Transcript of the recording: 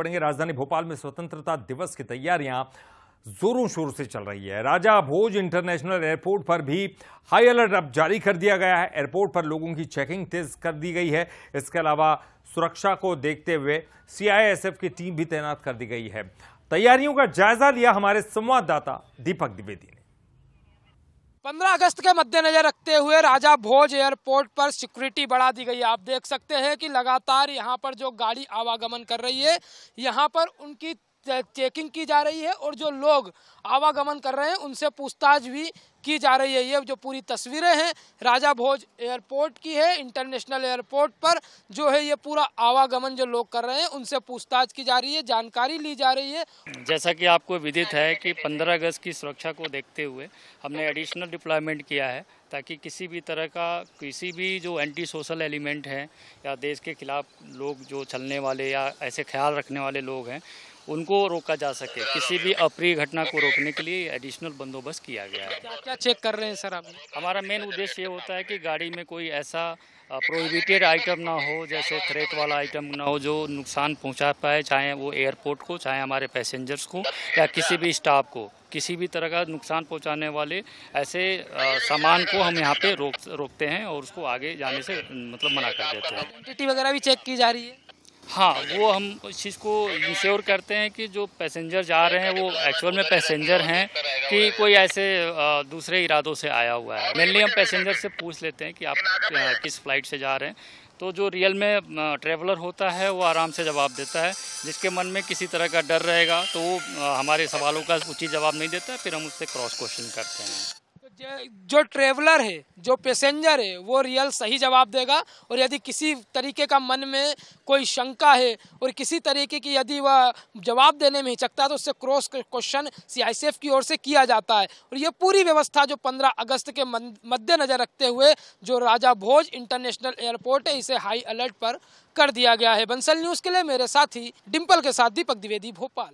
बढ़ेंगे राजधानी भोपाल में स्वतंत्रता दिवस की तैयारियां जोरों शोर से चल रही है राजा भोज इंटरनेशनल एयरपोर्ट पर भी हाई अलर्ट अब जारी कर दिया गया है एयरपोर्ट पर लोगों की चेकिंग तेज कर दी गई है इसके अलावा सुरक्षा को देखते हुए सीआईएसएफ की टीम भी तैनात कर दी गई है तैयारियों का जायजा लिया हमारे संवाददाता दीपक द्विवेदी ने पंद्रह अगस्त के मद्देनजर रखते हुए राजा भोज एयरपोर्ट पर सिक्योरिटी बढ़ा दी गई है आप देख सकते हैं कि लगातार यहाँ पर जो गाड़ी आवागमन कर रही है यहाँ पर उनकी चेकिंग की जा रही है और जो लोग आवागमन कर रहे हैं उनसे पूछताछ भी की जा रही है ये जो पूरी तस्वीरें हैं राजा भोज एयरपोर्ट की है इंटरनेशनल एयरपोर्ट पर जो है ये पूरा आवागमन जो लोग कर रहे हैं उनसे पूछताछ की जा रही है जानकारी ली जा रही है जैसा कि आपको विदित है कि 15 अगस्त की सुरक्षा को देखते हुए हमने एडिशनल डिप्लॉयमेंट किया है ताकि किसी भी तरह का किसी भी जो एंटी सोशल एलिमेंट हैं या देश के खिलाफ लोग जो चलने वाले या ऐसे ख्याल रखने वाले लोग हैं उनको रोका जा सके किसी भी अप्रिय घटना को रोकने के लिए एडिशनल बंदोबस्त किया गया है क्या क्या चेक कर रहे हैं सर आप हमारा मेन उद्देश्य ये होता है कि गाड़ी में कोई ऐसा प्रोहिबिटेड आइटम ना हो जैसे थ्रेट वाला आइटम ना हो जो नुकसान पहुंचा पाए चाहे वो एयरपोर्ट को चाहे हमारे पैसेंजर्स को या किसी भी स्टाफ को किसी भी तरह का नुकसान पहुंचाने वाले ऐसे सामान को हम यहाँ पे रोक रोकते हैं और उसको आगे जाने से मतलब मना कर देते हैं वगैरह भी चेक की जा रही है हाँ वो हम इस चीज़ को इंश्योर करते हैं कि जो पैसेंजर जा रहे हैं वो एक्चुअल में पैसेंजर हैं कि कोई ऐसे दूसरे इरादों से आया हुआ है मेनली हम पैसेंजर से पूछ लेते हैं कि आप किस फ्लाइट से जा रहे हैं तो जो रियल में ट्रेवलर होता है वो आराम से जवाब देता है जिसके मन में किसी तरह का डर रहेगा तो वो हमारे सवालों का उचित जवाब नहीं देता फिर हम उससे क्रॉस क्वेश्चन करते हैं जो ट्रेवलर है जो पैसेंजर है वो रियल सही जवाब देगा और यदि किसी तरीके का मन में कोई शंका है और किसी तरीके की यदि वह जवाब देने में हिचकता है तो उससे क्रॉस क्वेश्चन सीआईसीएफ की ओर से किया जाता है और ये पूरी व्यवस्था जो 15 अगस्त के मद्देनज़र रखते हुए जो राजा भोज इंटरनेशनल एयरपोर्ट है इसे हाई अलर्ट पर कर दिया गया है बंसल न्यूज़ के लिए मेरे साथी डिम्पल के साथ दीपक द्विवेदी भोपाल